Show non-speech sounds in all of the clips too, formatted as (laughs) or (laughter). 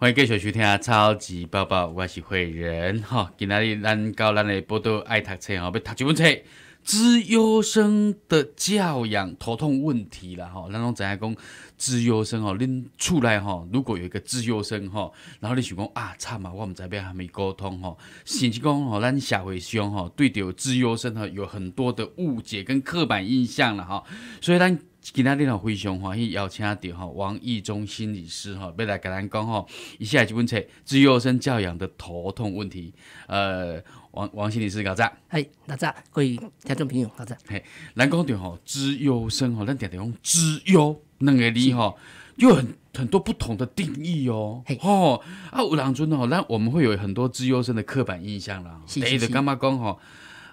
欢迎继续收听《超级爸爸》，我是慧仁哈。今日咱教咱的波多爱读册哦，要读几本册？资优生的教养头痛问题了哈。咱拢影讲资优生哦，恁出来哈，如果有一个资优生哈，然后你想讲啊，惨啊，我们这边还没沟通哈。甚至讲哦，咱社会上哈，对着资优生哈，有很多的误解跟刻板印象了哈。所以咱。今天呢，非常欢喜邀请到哈王义忠心理师哈，来甲咱讲吼，一下这本起自优生教养的头痛问题》。呃，王王心理师，搞吒？哎，哪吒，可以听众朋友，搞吒。嘿，咱讲对吼，自优生吼，咱常常用自优，那个你吼，有很很多不同的定义哦。嘿，哦啊，有郎尊哦，那我们会有很多自优生的刻板印象啦。是是。哎，就干嘛讲吼？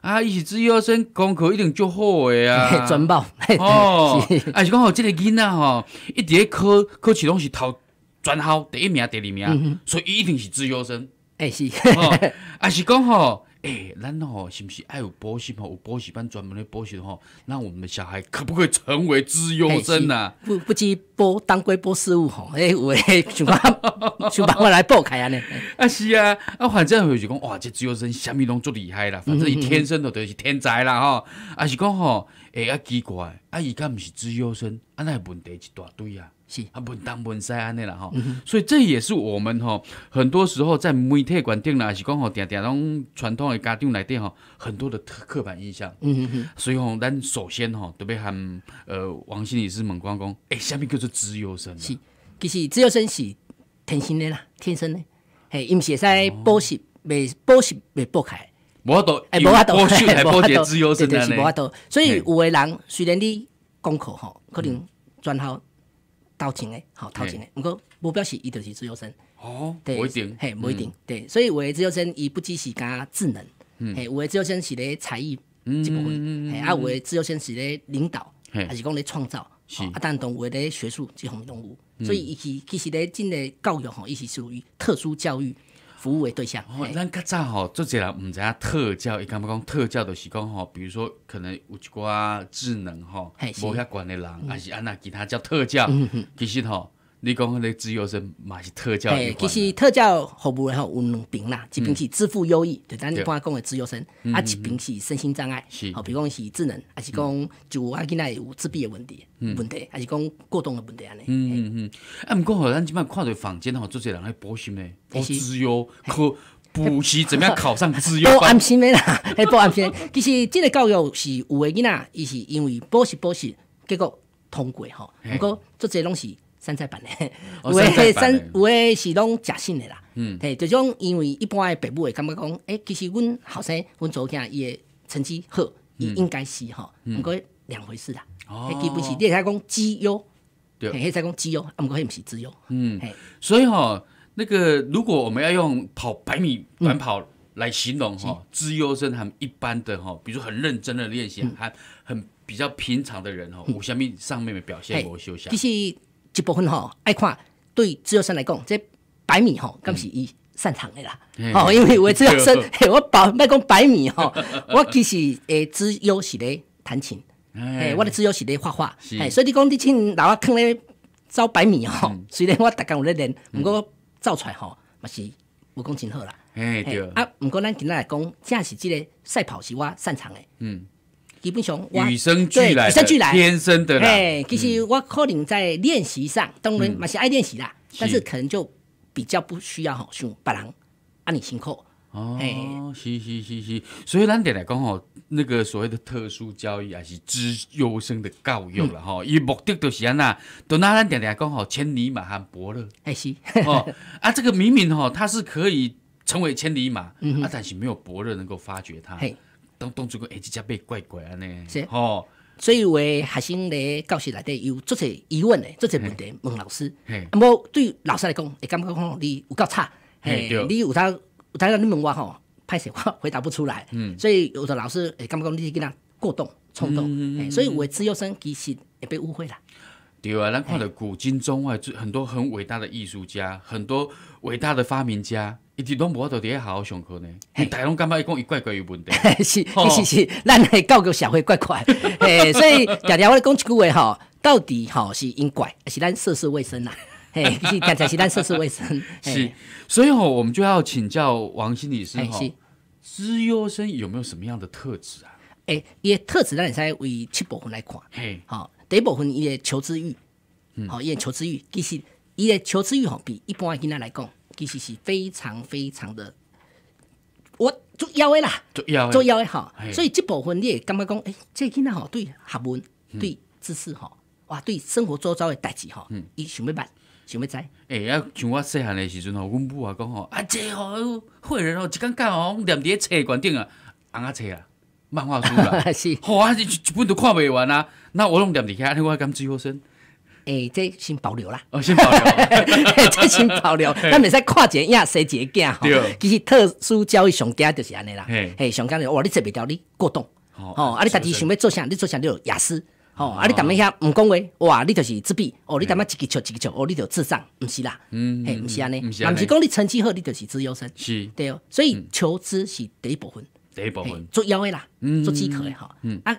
啊，伊是自优生，功课一定足好诶啊！转包，哦，啊是讲吼，即个囡仔吼，一咧考考试拢是头专校第一名、第二名，所以伊一定是自优生。诶，是，啊是讲吼。哎，咱吼是不是爱有补习吼？有补习班专门的补习吼，哈，那我们的小孩可不可以成为资优生啊？不，不知补当归补事务哈，哎，有诶想办法，想办法来补开安尼。啊是啊，啊反正就是讲，哇，这资优生虾米拢足厉害啦，反正天生就就是天才啦哈。啊是讲吼，哎啊奇怪，啊伊敢毋是资优生，啊那问题一大堆啊。是啊，问东问西安的啦，哈。所以这也是我们吼很多时候在媒体观点啦，是讲吼，常常拢传统的家长来电吼，很多的刻板印象。嗯哼哼。所以吼，咱首先吼，特别喊呃，王心理是猛光工，诶，下面叫做自由生。是，其实自由生是天生的啦，天生的，嘿，因写使补习，未补习未波开，无法度，无法度，无对，是无法度，所以有的人虽然你功课吼，可能专好。道钱的，好道钱的。不过目标是伊就是自由身哦，对，嘿，不一定，对。所以，有的自由身伊不只是加智能，嘿，有的自由身是咧才艺这部分，嘿，啊，有的自由身是咧领导还是讲咧创造，是，啊，但同有的学术这方面拢有。所以，伊是其实咧真个教育吼，伊是属于特殊教育。服务为对象。哦，咱较早吼做者人，毋知影特教，伊敢觉讲特教就是讲吼，比如说可能有一寡智能吼，无遐悬的人，还是按那其他叫特教，其实吼。你讲个那自优生嘛是特教，哎，其实特教服务如有两平啦，一平是支付优异，就咱一般讲的自优生，啊，一平是身心障碍，好，比如讲是智能，还是讲就我今日有自闭的问题，问题，还是讲过动的问题安尼。嗯嗯啊，毋过吼，咱即摆看到房间吼，做这人咧补习咧，补自幼可补习怎么样考上 (laughs) 啦，幼 (laughs) 班？补心。其实这个教育是有的囡仔，伊是因为补习补习结果通过吼，不过做这拢是。山寨版的，有诶，山有诶，是拢假性的啦。嗯，嘿，就种因为一般诶，爸母会感觉讲，哎，其实阮后生，阮做囝伊诶成绩好，伊应该是哈，毋过两回事啦。哦，基本是系，你才讲绩优，对，嘿，才讲绩优，毋过迄毋是资优。嗯，所以哈，那个如果我们要用跑百米短跑来形容哈，资优生很一般的哈，比如很认真的练习，还很比较平常的人哈，我相米上面的表现，我休息。就是。一部分吼，爱看对自由生来讲，这百米吼，咁是伊擅长的啦。哦，因为我自由生，我不卖讲百米吼，我其实诶，自由是咧弹琴，诶，我的自由是咧画画，诶，所以你讲你请老阿坑咧走百米吼，虽然我逐工有咧练，毋过走出来吼，嘛是唔讲真好啦。诶，对。啊，毋过咱今仔来讲，正是即个赛跑是我擅长的。嗯。基本熊，与生俱来，与生俱来，天生的啦。哎，其实我可能在练习上，当然嘛是爱练习啦，但是可能就比较不需要吼，熊伯朗啊，你辛苦哦。是是是是，所以咱点来讲吼，那个所谓的特殊教育还是资优生的教育了哈，以目的就是安那，都拿咱点来讲吼，千里马还伯乐，哎是哦啊，这个明明吼他是可以成为千里马，啊但是没有伯乐能够发掘他。当当做个孩子只被怪怪安尼，吼，所以话学生咧，教室内底有足些疑问咧，足些问题问老师。嘿，那对老师来讲，诶，感觉讲你有够差，嘿，你有他，有他你问我吼，派些话回答不出来，嗯，所以有的老师诶，感觉讲你跟他过动冲动，所以我资优生其实也被误会了。对啊，咱看的古今中外，很多很伟大的艺术家，很多伟大的发明家。一直拢无法度在好好上课呢，大龙感觉伊讲一怪怪有问题，(laughs) 是是是，咱系教育社会怪怪，诶，(laughs) 所以常常我讲一句话吼，到底吼是因怪，是咱涉世未深呐，嘿，(laughs) 是咱是咱涉世未深，是，所以吼我们就要请教王心理师吼，资优生有没有什么样的特质啊？诶，伊特质咱会使为七部分来看，嘿，好，第一部分伊的求知欲，好，伊的求知欲，其实伊的求知欲吼比一般囡仔来讲。其实是非常非常的，我重要的啦，重要，重要的哈。所以这部分你也感觉讲，哎，这囡仔吼，对学问，对知识吼，哇，对生活周遭的代志吼，伊想要捌。想要知。哎，像我细汉的时阵吼，阮母啊讲吼，啊这吼，会人吼，一竿竿吼，黏咧册馆顶啊，红啊册啊，漫画书啦，(laughs) 吼啊，一本都看袂完啊，那我拢黏伫遐，我敢自由选。诶，这先保留啦。哦，(laughs) 先保留。这先保留，咱咪使看一个样，生一个囝。对。其实特殊教育上家就是安尼啦。嘿，上佳的，哇，你学不掉，你过动。哦。哦，啊，你家己想要做啥，你做啥就雅思。哦，啊，你淡妈遐毋讲话，哇，你就是自闭。哦，你淡妈一个笑一个笑，哦，你就自障，不是啦。嗯。嘿，不是安尼。不是安尼。是讲你成绩好，你就是自优生。是。对哦。所以求知是第一部分。第一部分。做妖的啦。嗯。做即可的哈。嗯。啊，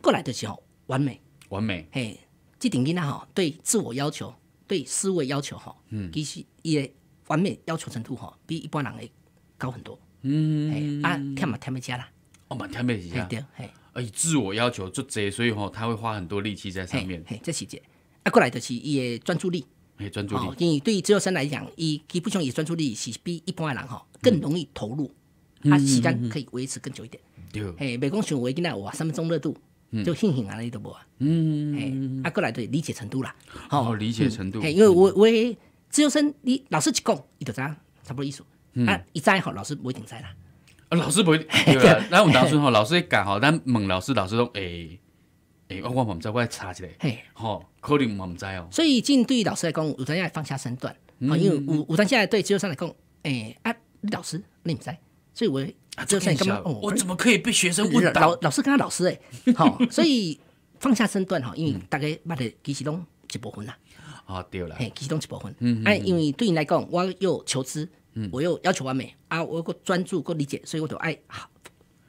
过来的时候完美。完美。嘿。这顶竞啦吼，对自我要求、对思维要求吼，其实伊的完美要求程度吼，比一般人会高很多。嗯，啊，听嘛，听未起啦。哦，嘛听未起。对，嘿。哎，自我要求做这，所以吼，他会花很多力气在上面。嘿，这细节，啊，过来就是伊诶专注力。嘿，专注力。哦，因为对于职业生来讲，伊伊不像伊专注力是比一般诶人吼更容易投入，啊时间可以维持更久一点。对。嘿，每公时维几耐？哇，三分钟热度。就信心啊，你都无啊。嗯，哎，啊，过来对理解程度啦。好，理解程度。哎，因为我我自由生，你老师只讲伊都怎，差不多意思。啊，一猜吼，老师不一定猜啦。啊，老师不会。(laughs) 对那我们当初吼，老师一改吼，但问老师，老师都诶、哎，我我唔知，我来查一下。嘿，好，可能我唔知哦。所以，进对于老师来讲，武丹现在放下身段，好，因为武武丹现在对自由生来讲，哎啊，你老师你唔知。所以，我就像你，我怎么可以被学生问？老老师跟他老师哎，(laughs) 好，所以放下身段哈，因为大家的其实动一部分啦。哦，对了，嘿，其实动一部分，嗯，哎，因为对你来讲，我又求知，嗯，我又要求完美啊，我又专注，够理解，所以我就爱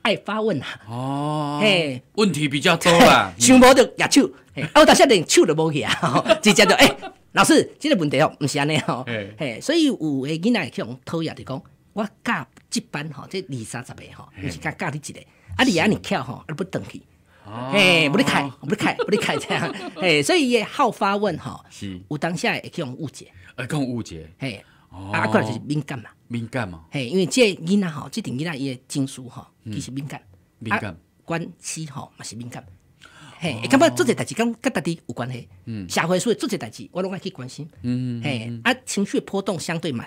爱发问啊。哦，嘿，问题比较多吧？(laughs) 想无就下手，我头先连手都无去啊，(laughs) 直接就哎，老师，这个问题哦，唔是安尼哦，嘿，所以有诶囡仔向我讨厌的讲。我教一班吼，即二三十个吼，就是教教你一个。啊，你安你巧吼，而不当去，嘿，不你开，不你开，不你开这样，(laughs) 嘿，所以也好发问吼。是，有当下也用误解，去用误解，嘿，过来就是敏感嘛，敏感嘛，嘿，因为这囡仔吼，这阵囡仔伊的情绪吼，其实敏感，敏感，关系吼嘛是敏感，嘿，感觉做些代志，跟跟家己有关系，嗯，社会所以做些代志，我拢爱去关心，嗯，嘿，啊，情绪波动相对嘛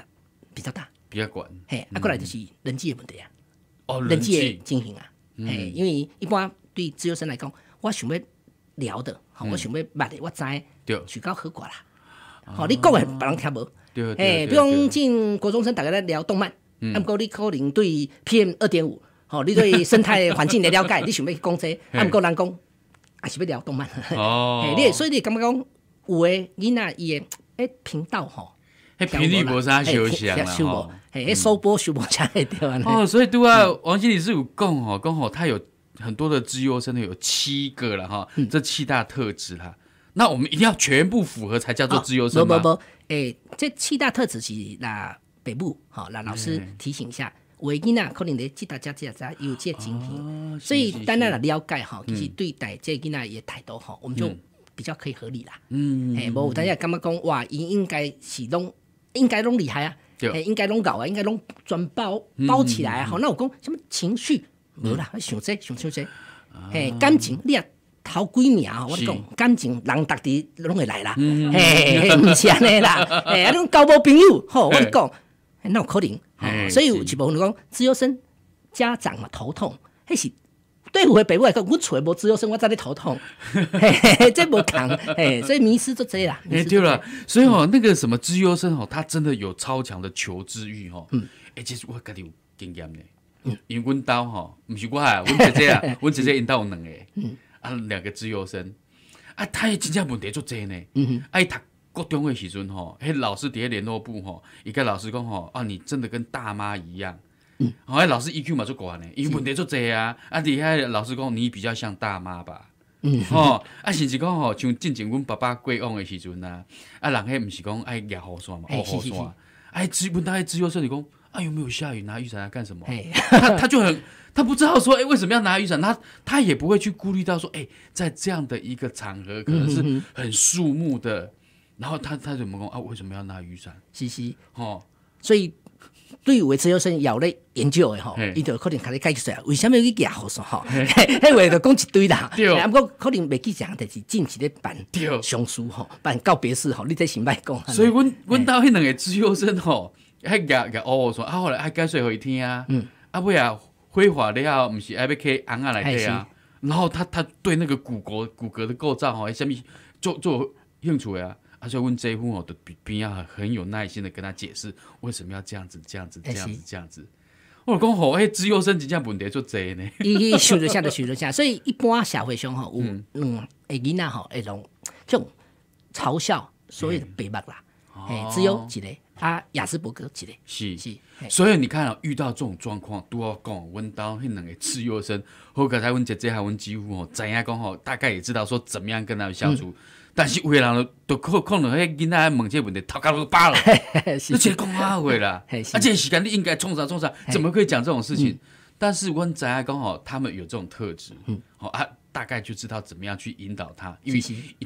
比较大。较悬。嘿，啊，过来就是人际的问题啊，哦，人际的进行啊，嘿，因为一般对自由生来讲，我想要聊的，吼，我想要捌的，我知，就就搞好啦，吼，你讲的别人听无，对对对，比如讲进高中生大家在聊动漫，啊，不过你可能对 PM 二点五，吼，你对生态环境的了解，(laughs) 你想要讲这，啊，不过人讲，还是要聊动漫，哦，(laughs) 你所以你感觉讲有的囡仔伊的诶频道吼。迄频率无啥休息啊？哈，还收波休息真吃？对啊。哦，所以对啊，王经理是有讲吼，讲吼他有很多的自由身的有七个了哈，这七大特质啦。那我们一定要全部符合才叫做自由身。不不不，诶，这七大特质是那北部哈，那老师提醒一下，维一娜可能得记大家记一下，有个今天，所以单单来了解哈，其实对待这今娜也太多哈，我们就比较可以合理啦。嗯。诶，无大家感觉讲哇，应应该是拢。应该拢厉害啊！哎，应该拢搞啊，应该拢全包包起来啊！好，那我讲什么情绪无啦，想这想想这，哎，感情你啊。头几年啊！我讲感情人逐日拢会来啦，嘿，毋是安尼啦，哎，(laughs) 那种交无朋友，好，我讲那可能，所以有部分如讲自由生家长嘛头痛，迄是。对我的爸母来讲，我找无自由生，我在咧头痛，(laughs) 这无同，哎，所以迷失就这啦。哎，对了，所以吼，那个什么自由生哦，他真的有超强的求知欲哦。嗯。哎，其实我家己有经验的。嗯。为阮兜吼，毋是我啊，阮姐姐啊，(laughs) 阮姐姐因兜有两个，嗯。啊，两个自由生，啊，他也真正问题就这呢。嗯哼。哎，读国中的时阵吼，迄老师伫联络部吼，伊跟老师讲吼，啊，你真的跟大妈一样。哦，老师 EQ 嘛，就管呢，伊问题就多啊。啊，底下老师讲，你比较像大妈吧？嗯，哦，啊，甚至讲哦，像进前阮爸爸过往的时阵呢，啊，人迄不是讲爱压好刷嘛，哦好刷，哎，问他家只有说你讲，啊，有没有下雨拿雨伞来干什么？他他就很，他不知道说，哎，为什么要拿雨伞？他他也不会去顾虑到说，哎，在这样的一个场合，可能是很肃穆的。然后他他就问讲，啊，为什么要拿雨伞？嘻嘻，哦，所以。对，为自由生有咧研究的吼，伊就可能开始解释啊，为什么伊去夹和尚吼？嘿 (laughs) 话就讲一堆啦，(laughs) 不过可能未记上，但是近期咧办上书吼，办告别式吼，你再先卖讲。所以，阮阮兜迄两个自由生吼，还夹夹乌说啊后来还解互伊听啊，嗯，啊尾啊，辉煌了后，毋是爱要去昂啊来开啊，然后他他对那个骨骼骨骼的构造吼，还虾米做做兴趣啊。他就问这户哦，都比比要很有耐心的跟他解释为什么要这样子、这样子、这样子、这样子。我讲吼，哎，自由生真样问题做这呢？伊伊想著想就想著想，所以一般社会上吼有嗯，囡仔吼会容种嘲笑，所以被骂啦。哎，只有几个啊，雅斯伯格几个。是是。所以你看啊，遇到这种状况，都要讲问到迄两个自由生，后可才问姐姐，还问几乎吼？怎样讲吼？大概也知道说怎么样跟他们相处。但是有为人都恐恐到迄囡仔问这问题，头壳都白了。你先讲好话啦，啊，这个时间你应该冲啥冲啥，怎么可以讲这种事情？但是温仔刚好他们有这种特质，好啊，大概就知道怎么样去引导他，因为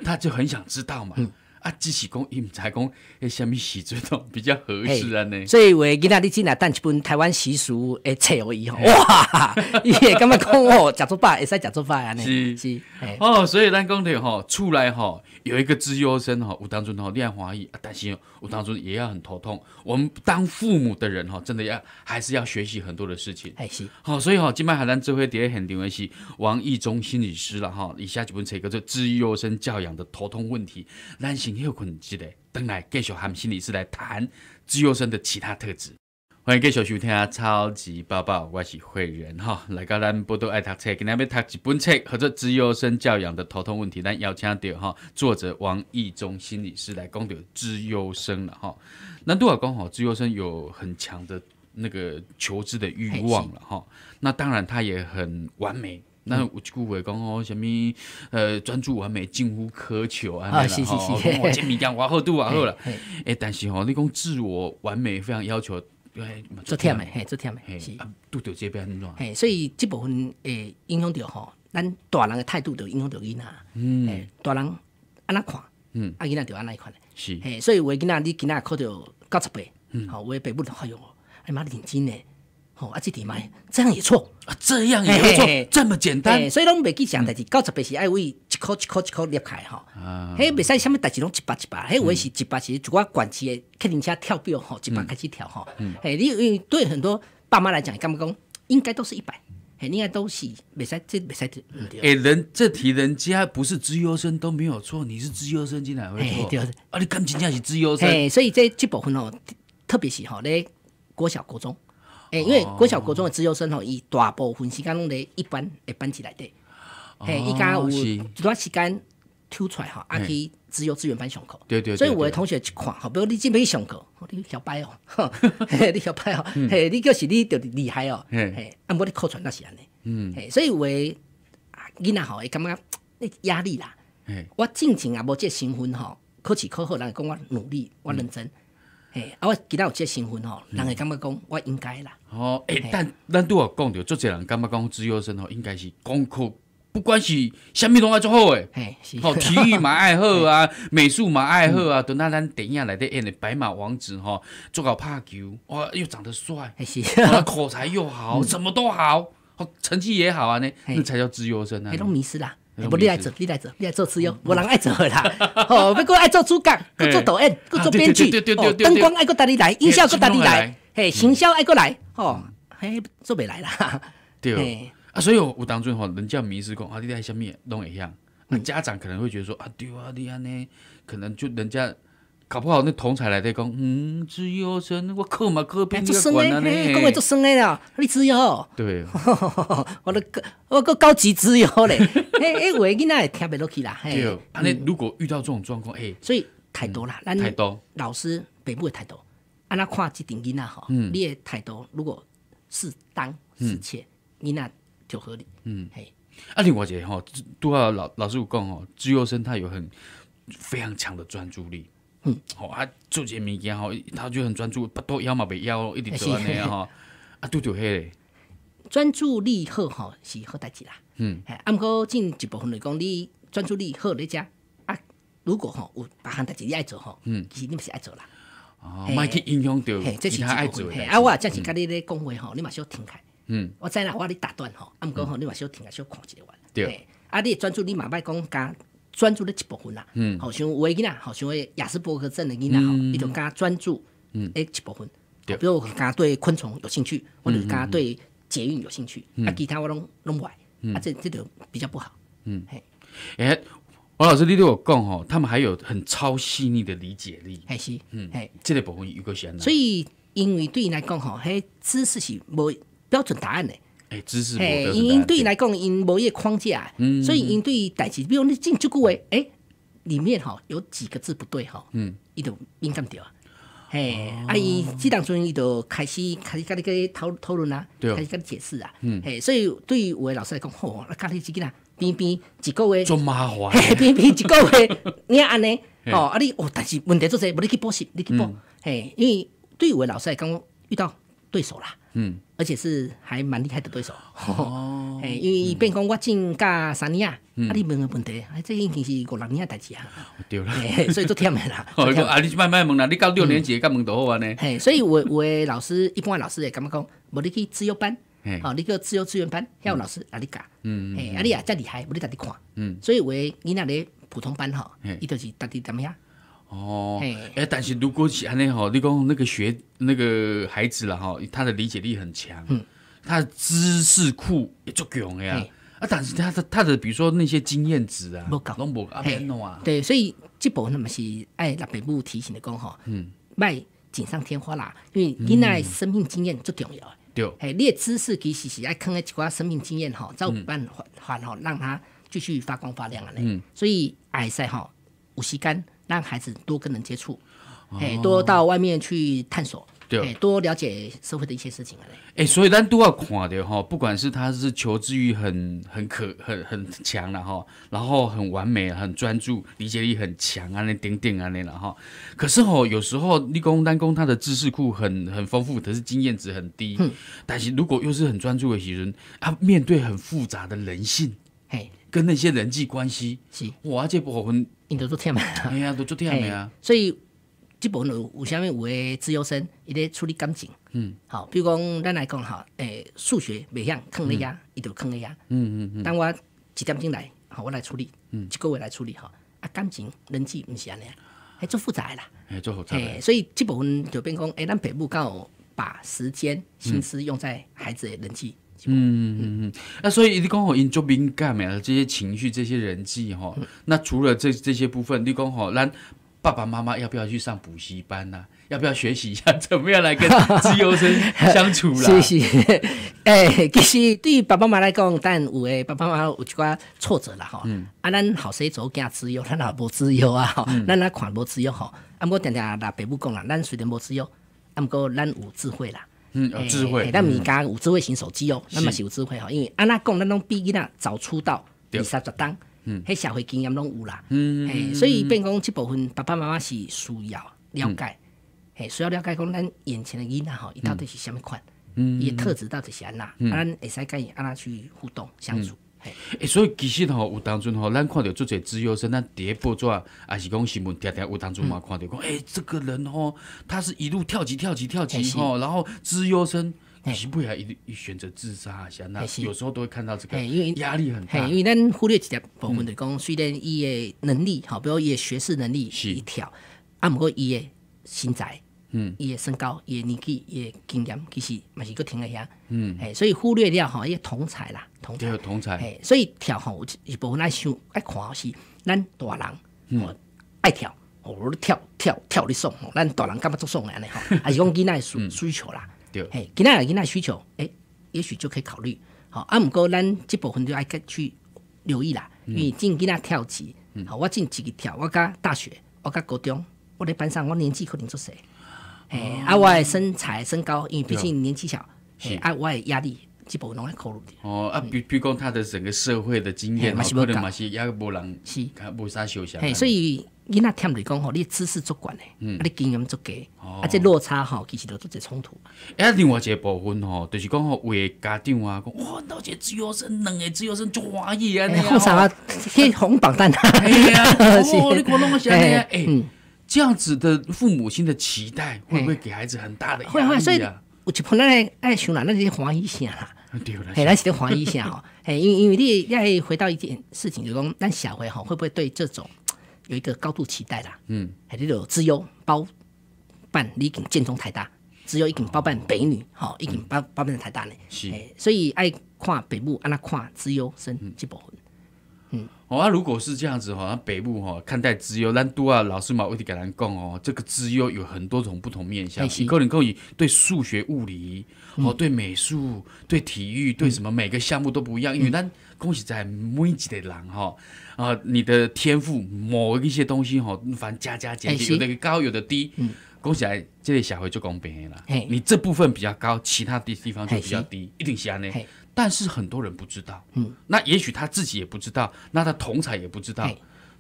他就很想知道嘛。嗯啊，只是讲温仔讲诶，啥物时阵比较合适安尼？所以话今仔，你进来带一本台湾习俗诶册而已吼。哇，伊也甘呐讲哦，食作罢会使食作罢安尼。是是哦，所以咱讲到吼，出来吼。有一个资优生哈，我当初哈练华裔，担心我当初也要很头痛。我们当父母的人哈，真的要还是要学习很多的事情。哎，是。好，所以哈，今麦海南智慧第很两位是王义忠心理师了哈。以下几本是一个做资优生教养的头痛问题，也有可困记得等来继续喊心理师来谈资优生的其他特质。欢迎继续收听《超级报报》，我是惠仁哈。来，到咱波多爱读册，今日要读一本册，合作自优生教养的头痛问题。咱邀请到哈，作者王义忠心理师来讲讲自优生了哈。那对我讲吼，自优生有很强的那个求知的欲望了哈。那当然他也很完美，那我故会讲哦，什么呃专注完美，近乎苛求啊，哈哈，我见你讲我厚度啊好了，哎，但是吼，你讲自我完美非常要求。最忝诶，嘿，最忝诶，是拄着这边安怎？嘿，所以即部分诶，影响着吼，咱大人诶态度都影响着囡仔，嗯，大人安怎看？嗯，啊囡仔着安怎看是，嘿，所以诶囡仔，你囡仔考着九十八，嗯，有诶父母着哎用哦，哎妈认真诶。哦，啊，即题嘛，这样也错，啊，这样也错，这么简单。所以，拢未记想，代志，到十八是爱为一箍一箍一颗裂开，啊，迄未使啥物代志拢一百一百，有诶是一百，其实主要管键诶，客人先跳表，吼，一百开始跳，哈。诶，你对很多爸妈来讲，感觉讲应该都是一百，哎，应该都是，未使，这未使。诶，人这题人家不是资优生都没有错，你是资优生进来会错。对啊，你感情上是资优生。哎，所以这这部分哦，特别是哈，咧国小国中。诶，因为国小国中的自由生吼，伊大部分时间拢在一般诶班级内底，诶，伊家有一段时间抽出来吼，啊去自由资源班上课。对对所以我的同学一看吼，比如你今天上课，你小白哦，(laughs) 你小白哦，嘿，你叫是你就厉害哦，嘿，啊，无你出来那是安尼，嗯，嘿，所以有诶囡仔吼会感觉压力啦，我进前啊无即个身份吼，考试考好，然后讲我努力，我认真。哎，啊，我其他有个新份哦，人会感觉讲我应该啦。哦，哎，但咱对我讲着，做这人感觉讲自由生哦，应该是功课，不管是虾米拢爱做好哎。哎，是。好，体育嘛爱好啊，美术嘛爱好啊，等那咱电影内底演的白马王子哈，做个拍球，哇，又长得帅，是，(laughs) 口才又好，什么都好，哦，成绩也好啊，那那才叫自由生啊。你都迷失啦。不，你来做，你来做，你来做自由。我人爱做啦，(laughs) 哦，不过爱做主角，爱 (laughs) 做导演，爱做编剧。灯光爱搁搭你来，音效搁搭你来，嘿，行销爱搁来，哦，嘿，做不来啦。对，啊，所以我当中吼，人家迷失工啊，你来什么拢一样。家长可能会觉得说啊，对啊，你样呢，可能就人家。搞不好那同才来的讲，嗯，只有生，我考嘛考编那个关了呢，讲话生声了，你只有对，(laughs) 我的都我搁高级只有嘞，哎 (laughs) 哎，我囡仔也听不落去啦。对，那如果遇到这种状况，哎，所以太多了，太多老师，北部的太多，啊，那看这定囡仔哈，你也太多，如果是当适切囡仔就合理，嗯嘿。啊，另外一个哈，多少老老师有讲哦，只有生他有很非常强的专注力。嗯，好啊，做些物件吼，他就很专注，不哆枵嘛，别腰一直都安尼 (laughs) 吼，啊，拄着迄个专注力好吼是好代志啦，嗯，哎，啊，毋过进一部分来讲，你专注力好咧，遮啊，如果吼有别行代志你爱做吼，嗯，其实你不是爱做啦，哦，麦去影响到，这是爱做，啊，我啊正是甲你咧讲话吼，你嘛少听开，嗯，我知啦，我咧打断吼，啊，毋过吼你嘛少听开少看一个话，对，啊，你专注力嘛麦讲加。专注了一部分啦，嗯，好像有的吉娜，好像雅斯伯格症的囡仔，好，你就加专注，诶，一部分。比如我加对昆虫有兴趣，或者加对捷运有兴趣，啊，其他我拢拢唔爱，啊，这这就比较不好。嗯嘿，诶，王老师，你对我讲吼，他们还有很超细腻的理解力，还是，嗯嘿，这类部分有个选择。所以，因为对你来讲吼，嘿，知识是无标准答案的。诶，知识。哎，因因对你来讲，因无一个框架，所以因对代志，比如你进这句话，诶，里面吼有几个字不对吼，嗯，伊就敏感掉啊。嘿，阿姨，这当中伊就开始开始甲你跟讨讨论啦，开始甲你解释啊，嗯，嘿，所以对于有位老师来讲，吼，那家里自己啦，边边一个位做麻烦，边边几个位你也安呢，吼，啊你哦，但是问题做些，不你去补习，你去补，嘿，因为对有位老师来讲，遇到对手啦。嗯，而且是还蛮厉害的对手哦。哎，因为变讲我进教三年啊，啊，你问个问题，哎，这已经是五六年的代志啊。对啦，所以都忝啦。(laughs) 哦，啊，你慢慢问啦，你到六年级才问多好啊呢。嘿，所以我我的老师，一般老师会咁样讲，无你去自由班，好，你去自由资源班，要老师阿你教。嗯嗯。哎，阿你啊再厉害，无你带己看。嗯。所以我的你那里普通班哈，伊就是带己怎么样？哦，哎，但是如果是安尼吼，你讲那个学那个孩子了哈，他的理解力很强，嗯，他的知识库也足强的呀，啊，但是他的他的比如说那些经验值啊，拢无啊，对，所以这部分么是爱老北母提醒的讲吼，嗯，卖锦上添花啦，因为囡仔生命经验足重要诶，对，你诶知识其实是爱坑一寡生命经验吼，才有办法吼，让他继续发光发亮啊咧，所以爱在吼，有时间。让孩子多跟人接触，哎，多到外面去探索，哎，多了解社会的一些事情了。哎，所以咱都要看的哈，不管是他是求知欲很很可很很强了哈，然后很完美、很专注、理解力很强啊，那顶顶啊那了哈。可是哦，有时候立功、单功，他的知识库很很丰富，可是经验值很低。嗯。但是如果又是很专注的学生，他面对很复杂的人性，哎。跟那些人际关系，是哇，这部分，都做 (laughs) 哎呀，都做掉没啊？所以这部分有有啥物有诶？自由生伊咧处理感情，嗯，好，比如讲咱来讲哈，诶，数学袂向坑你啊，伊就坑你啊，嗯嗯嗯。等我一点钟来，好，我来处理，嗯，一个月来处理，吼，啊，感情、人际毋是安尼啊，做复杂啦，系做复杂，诶，所以这部分就变讲，诶，咱父母够把时间、心思用在孩子人际。嗯嗯嗯，那所以你讲吼，因做敏感啊，这些情绪，这些人际哈。那除了这这些部分，你讲吼，咱爸爸妈妈要不要去上补习班呐？要不要学习一下怎么样来跟自由生相处啦？是 (laughs) 是。(laughs) 哎，其实对爸爸妈妈来讲，但有诶爸爸妈妈有一寡挫折啦吼。啊，咱好生做家自由，咱也无自由啊。吼，咱也看无自由吼。啊，我过常常啦，爸母讲啦，咱虽然无自由，啊，不过咱有智慧啦。嗯，智慧，那米家有智慧型手机哦，那么是有智慧哈，因为安娜讲，那拢比伊啦，早出道，二十当，档，嗯，黑社会经验拢有啦，嗯，哎，所以变讲这部分爸爸妈妈是需要了解，哎，需要了解讲咱眼前的囡仔吼，伊到底是什么款，嗯，伊特质到底是安娜，嗯，咱会使跟伊安娜去互动相处。哎，所以其实吼，有当中吼，咱看到做些自由生，咱第一波做啊，也是讲新闻，常常有当中嘛看到讲，哎，这个人吼，他是一路跳级、跳级、跳级吼，然后自由生，是不会一一选择自杀啊？像那有时候都会看到这个，因为压力很大。因为咱忽略几条，我们的讲，虽然伊的能力，好，比如伊的学识能力是条，啊，不过伊的心在。嗯，伊诶身高，伊年纪，伊经验，其实嘛是够停诶遐。嗯，哎，所以忽略掉吼，伊诶同才啦，同才，哎，所以跳吼一部分，咱爱爱看是，咱大人，哦，爱跳，哦，跳跳跳哩爽，吼。咱大人感觉足爽诶安尼吼，(laughs) 还是讲囡仔需需求啦，对，哎，囡仔囡仔需求，哎，也许就可以考虑，好，啊，毋过咱即部分就爱去留意啦，因为进囡仔跳级，好，我进一个跳，我甲大学，我甲高中，我咧班上，我年纪可能足细。哎，我的身材身高，因为毕竟年纪小，哎，我的压力基本拢爱考虑滴。哦，啊，比比讲他的整个社会的经验嘛，可能嘛是也无人，是无啥修养。哎，所以囡仔听你讲吼，你知识足广的，嗯，你经验足个，啊，这落差吼，其实都都在冲突。哎，另外一个部分吼，就是讲吼，有诶家长啊，讲哇，老姐，自由生两个自由生怎啊你哎，好啥 (laughs) 啊？嘿，红榜单。哎呀，哦，你过弄个啥物事哎。这样子的父母亲的期待，会不会给孩子很大的压力？会会，所以我就碰到爱熊了，那就怀疑一下啦。对啦，起来起怀疑一下哈，哎，(laughs) 因为因为你要回到一件事情，就讲那小辉哈，会不会对这种有一个高度期待啦？嗯，还有自由包办，你跟建中台大，只有已经包办北女，哈，已经包包办的太大嘞。是，所以爱跨北部，按那跨自由生这部分。哦啊，如果是这样子哈，北部哈看待资优，兰杜啊老师嘛，我提给咱讲哦，这个资优有很多种不同面向，可能可以对数学、物理，哦，对美术、对体育、对什么每个项目都不一样，因为咱恭喜在每一的人哈啊，你的天赋某一些东西哈，反正加加减减，有的高有的低，恭喜来这里小回就公平了，你这部分比较高，其他地地方就比较低，一定是安的。但是很多人不知道，嗯，那也许他自己也不知道，那他同才也不知道，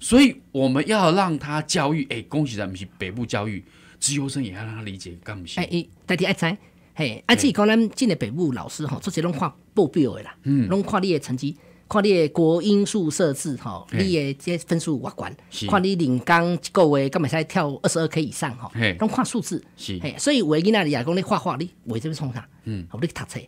所以我们要让他教育。哎，恭喜咱们去北部教育职优生，也要让他理解干不行？哎，大家爱猜，嘿，而且讲咱进的北部老师哈，这些拢看报表的啦，嗯，拢看你的成绩，看你的国因数设置哈，你的这分数过关，看你领一个诶，干嘛些跳二十二 K 以上哈，拢看数字，是，所以维吉那里也讲你画画，你为什要冲他？嗯，好，你去读册。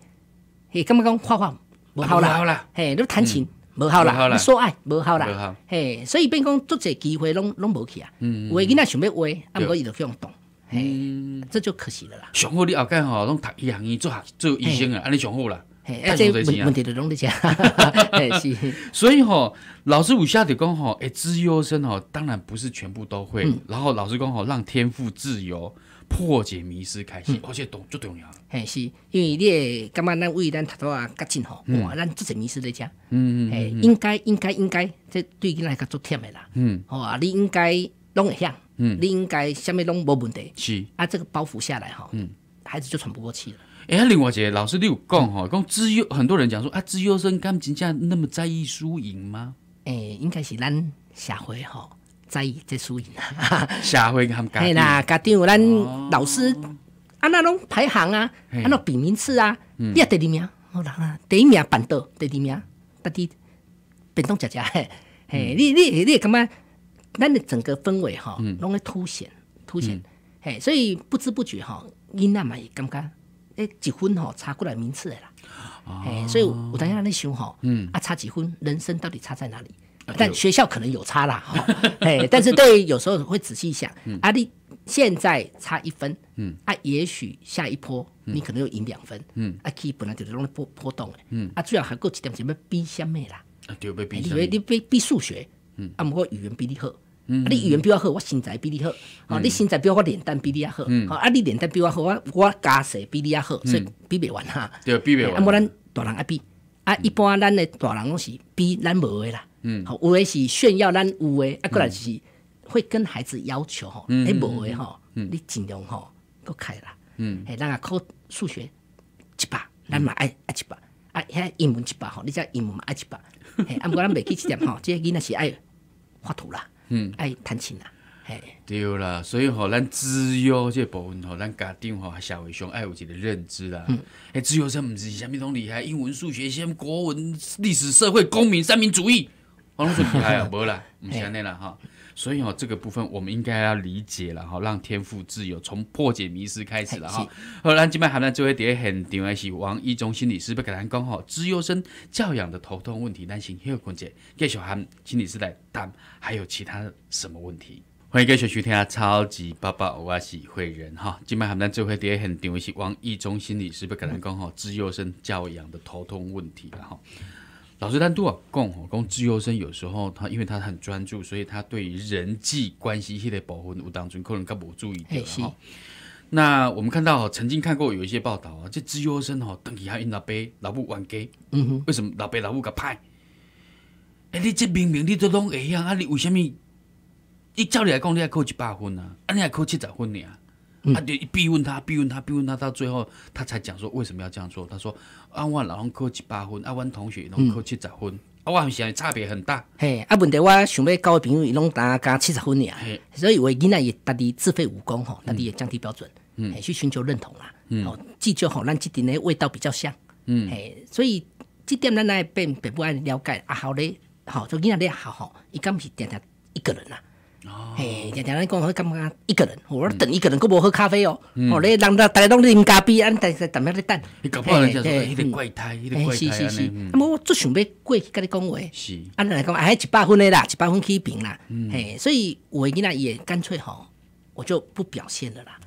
嘿，刚刚讲画画无好啦，啦嘿，你弹琴无好啦你说爱无好好，嘿，所以变讲，多些机会拢拢无去啊。我以囡仔想要画，啊，毋过伊就不用懂，嗯，这就可惜了啦。想好你后盖吼，拢读医行院做做医生啊，安尼想好啦，嘿，想个问问题就拢在遮，(laughs) 是。所以吼，老师有下底讲吼，诶，资优生吼，当然不是全部都会。然后老师讲吼，让天赋自由，破解迷失，开心，而且懂最重要。哎，是因为你感觉咱为咱头多啊，较紧吼，哇，咱即个迷失在遮，嗯嗯嗯，哎，应该应该应该，这对囡仔较足忝的啦，嗯，啊，你应该拢会晓，嗯，你应该啥物拢无问题，是啊，这个包袱下来哈，嗯，孩子就喘不过气了。哎，另外，姐老师你有讲吼，讲资优很多人讲说啊，资优生敢真正那么在意输赢吗？诶，应该是咱社会吼在意这输赢啊，(laughs) 社会他们家定，哎那家定，咱老师。啊，那种排行啊，啊，那比名次啊，你也第二名？好讲啊，第一名板凳，第二名？不，第变动，吃吃。嘿，嘿，你你你，感觉咱的整个氛围哈，拢咧凸显凸显。嘿，所以不知不觉哈，囡仔嘛也感觉。诶，几分吼，差过来名次的啦。哦，嘿，所以我等下让你想吼，嗯，啊，差几分，人生到底差在哪里？但学校可能有差啦，哈，(laughs) 嘿，但是对于有时候会仔细想，啊，你。现在差一分，嗯，啊，也许下一波你可能又赢两分，嗯，啊，可以本来就是容波波动，的，嗯，啊，最要还过几点准要比虾米啦，啊，对，比你你比数学，嗯，啊，无过语文比你好，嗯，啊，你语文比我好，我身材比你好，啊，你身材比我脸蛋比你也好，啊，啊，你脸蛋比我好，我我家世比你也好，所以比袂完哈，对，比袂完，啊，无咱大人爱比，啊，一般咱的大人拢是比咱无的啦，嗯，好，有诶是炫耀咱有诶，啊，过来就是。会跟孩子要求吼，哎，无的吼，你尽量吼，够开啦。嗯，哎，咱啊考数学一百咱嘛，爱爱一百啊，遐英文一百吼，你只英文嘛爱一百分。(laughs) 啊，不过咱袂记一点吼，即个囡仔是爱画图啦，嗯，爱弹琴啦，嘿。对啦，所以吼，咱自由这部分吼，咱家长吼，还稍微想爱有一个认知啦。嗯，哎，自由生毋是啥物拢厉害，英文、数学、先国文、历史、社会、公民三民主义，我拢算厉害啊，(laughs) 无啦，毋是安尼啦，吼。所以哦，这个部分我们应该要理解了哈，让天赋自由，从破解迷失开始了哈。好，今麦喊单最后一很重要是王一中心理师，不简单讲哈，自幼生教养的头痛问题，担心很困关键。叶小涵心理师来谈，还有其他什么问题？欢迎各位收听超级爸爸，我是慧仁哈。今麦喊单最后一很重要是王一中心理师，不简单讲哈，自幼生教养的头痛问题了哈。老师单独啊，共吼共，自由生有时候他因为他很专注，所以他对于人际关系系列保护当中可能较不注意的哈。那我们看到曾经看过有一些报道啊，这自由生吼，等一下遇老背老不玩给，嗯哼，为什么老背老不个派？哎，你这明明你都拢会响，啊，你为什么？你照理来讲，你还扣一百分啊，啊，你还扣七十分呀，啊，就逼问他，逼问他，逼问他，到最后他才讲说为什么要这样做？他说。啊，我老公考七八分，啊，阮同学拢考七十分，啊，我们现在差别很大。嘿，啊，问题我想要交的朋友，伊拢大加七十分呀。嘿，所以我囡仔也，家己自费武功吼，家己也降低标准，嗯去寻求认同啦。哦，至少吼，咱即点的味道比较香。嗯，嘿，所以这点咱来被北不爱了解啊，好嘞，好，就囡仔咧，好好，伊敢毋是定定一个人啦。哦，嘿，常常讲感觉一个人，我等一个人，佫无喝咖啡哦，哦，你人大家拢伫咖啡，安在在等遐咧等，你搞破烂就是，伊个怪胎，伊个怪胎，是是是，那我最想要过去跟你讲话，是，按来讲，哎，一百分的啦，一百分起平啦，嘿，所以我今日也干脆吼，我就不表现了啦。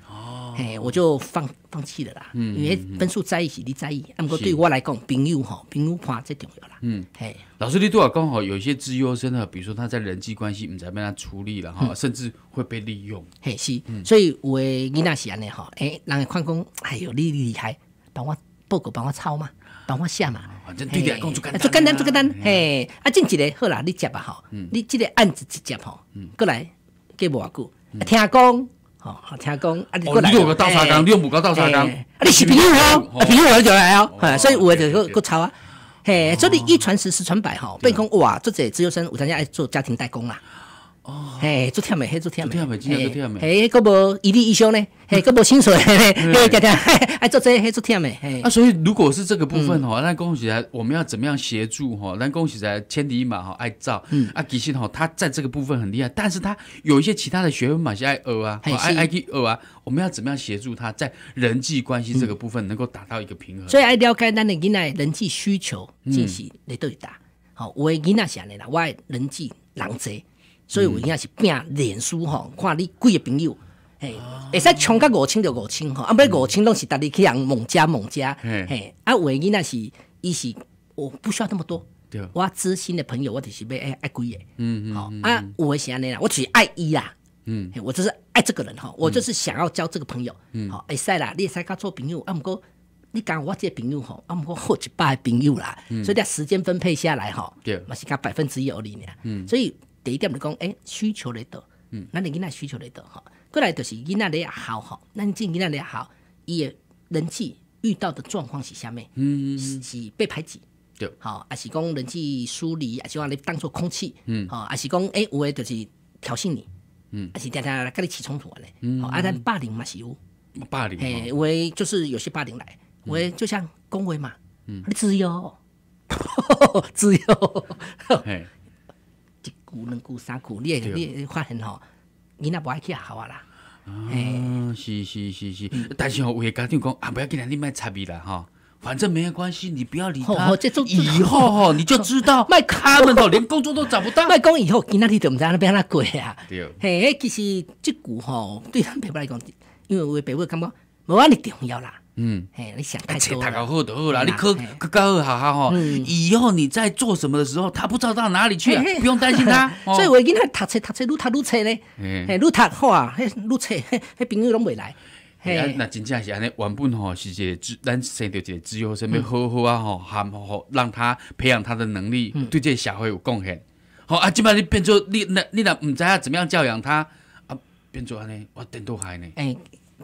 嘿，我就放放弃了啦，因为分数在意是你在意，不过对我来讲，朋友吼，朋友话最重要啦。嗯，嘿，老师，你对啊，刚好有一些资优生的，比如说他在人际关系唔在被他处理了哈，甚至会被利用。嘿，是，所以我囡仔是安尼吼，哎，人家看讲，哎呦，你厉害，帮我报告，帮我抄嘛，帮我写嘛，反正对来讲，就简单就简单，嘿，啊，进一个好啦，你接吧吼，你这个案子直接吼，过来，过无多久，听讲。哦，听讲啊，你过来，你有个倒沙缸，你有木个倒沙缸，啊，你是朋友哦，啊，朋友我就来哦，哈，所以有就个个抄啊，嘿，所以一传十，十传百哈，变工哇，做这自由生，我参加爱做家庭代工啊。哦，嘿，做甜的，嘿做甜的，嘿，做个无一立一肖呢，嘿个无清水嘿嘿，听听，哎做这嘿做甜的，嘿。啊，所以如果是这个部分哈，那恭喜仔，我们要怎么样协助哈？那恭喜仔千里马哈爱造，嗯，啊吉信哈他在这个部分很厉害，但是他有一些其他的学问嘛，是爱恶啊，爱爱去恶啊。我们要怎么样协助他在人际关系这个部分能够达到一个平衡？所以爱了解咱的囡仔人际需求，进行来对答，好，我囡仔想你啦，我人际人际。所以，我也是拼脸书吼，看你几个朋友，哎，会使冲到五千就五千吼，啊，不，五千拢是逐日去人猛加猛加，哎，啊，原囝那是，伊是我不需要那么多，对，我知心的朋友我就是要爱爱贵的，嗯嗯，好，啊，我安尼啦？我就是爱伊啦，嗯，我就是爱这个人吼，我就是想要交这个朋友，嗯，好，会使啦，你使甲做朋友，啊，毋过你讲我这朋友吼，啊，毋过好一百个朋友啦，所以，时间分配下来，吼，对，嘛是讲百分之一而已呢，嗯，所以。第一点，就讲，哎，需求来多，嗯，那你囡仔需求来多哈？过来就是囡仔的也好哈，那你真囡仔也好，伊嘅人际遇到的状况是啥物？嗯，是被排挤，对，好，啊是讲人际疏离，啊是话你当做空气，嗯，好，啊是讲诶，有诶就是挑衅你，嗯，啊是嗲嗲跟你起冲突咧，嗯，啊但霸凌嘛是有，霸凌，诶，有我就是有些霸凌来，有我就像恭维嘛，嗯，你自由，(laughs) 自由，哎。苦两苦三苦，你会你会发现吼，囡仔不爱去好啊啦。嗯，是是是是，但是吼，些家长讲，啊，不要紧啦，你卖插伊啦哈，反正没有关系，你不要理他。以后吼，你就知道卖 (laughs) 他们的连工作都找不到，卖工以后，囡仔你怎么在那边那过啊？对。嘿，其实这句吼对咱爸母来讲，因为的爸母感觉无安尼重要啦。嗯，哎，你想太多。读教好就好啦，你可可较好哈哈吼。以后你在做什么的时候，他不知道到哪里去，不用担心他。(laughs) 所以要囡仔读册，读册，愈读愈册咧，嘿，愈读好啊，嘿，愈册，嘿，那朋友拢未来。嘿，那真正是安尼，原本吼是一个咱生到一个自由生，要好好啊吼，含好让他培养他的能力，对这社会有贡献。好啊，即摆你变做你那、你那毋知影怎么样教养他啊，变做安尼我顶多害呢。哎。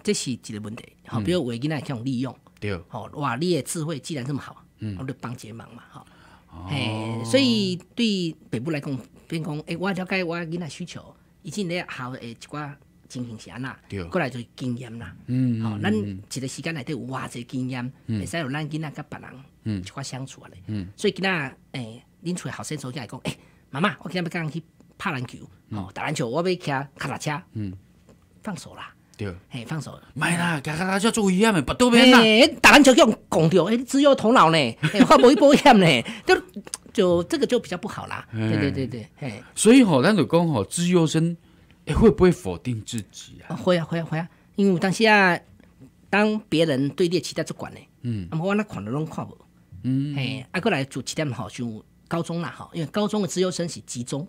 这是一个问题，好，比如为囡仔这样利用，对，好，哇，你的智慧既然这么好，嗯，我就帮个忙嘛，哦、嘿，所以对北部来讲，变讲，诶，我了解我囡仔需求，以前你好诶一寡情形是安那，对，过来就是经验啦，嗯，好，咱一个时间内底有偌侪经验，嗯，会使有咱囡仔甲别人一寡相处咧。嗯，所以囡仔，诶，恁厝诶后生所起来讲，诶，妈妈，我今日要跟人去拍篮球，哦，打篮球，我要骑卡踏车，嗯，放手啦。对，哎，放手了，唔啦，加加拉少注意下咪，不丢面啦。打篮球用拱掉，哎，只有头脑呢，我一波一样呢，就就这个就比较不好啦。对对对对，嘿。所以吼，咱如果讲吼，自由生，会不会否定自己啊？会啊会啊会啊，因为当先，当别人对列期待最管呢，嗯，那么我那可能拢看无，嗯，嘿，啊，过来做起点好，像高中啦，好，因为高中的自由生是集中，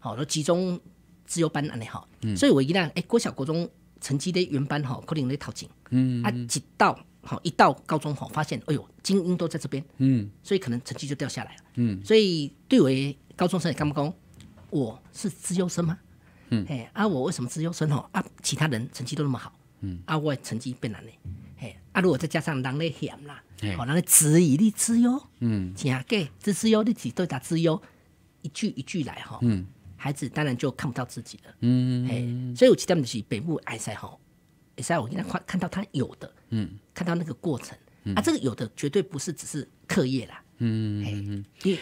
好，都集中自由班啊，你好，所以我一旦哎，国小国中。成绩的原班哈，可能在淘前，嗯，啊，直到好一到高中哈，发现，哎呦，精英都在这边。嗯，所以可能成绩就掉下来了。嗯，所以对我高中生也干不公。我是资优生吗？嗯，哎，啊，我为什么资优生哈？啊，其他人成绩都那么好。嗯，啊，我成绩变难了。哎，啊，如果再加上人的险啦，好，人的资以力资优。嗯，听下个资优，你只对答资优，一句一句来哈。嗯。孩子当然就看不到自己了，嗯，哎，所以我期待的是北部艾赛吼，艾赛，我现在看看到他有的，嗯，看到那个过程，啊，这个有的绝对不是只是课业啦，嗯，哎，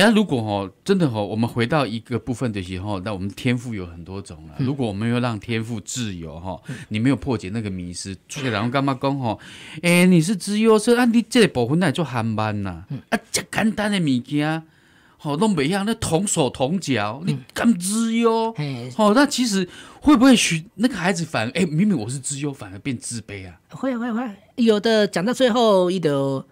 哎，如果哦，真的吼，我们回到一个部分的时候，那我们天赋有很多种了，如果我们要让天赋自由哈，你没有破解那个迷失，出来然后干嘛讲吼，哎，你是自由生啊，你这个部分来做航班呐，啊，这简单的物件。好拢不晓，样，那同手同脚，你敢之优？好，那其实会不会学那个孩子反而哎？明明我是之优，反而变自卑啊？会会会，有的讲到最后，伊就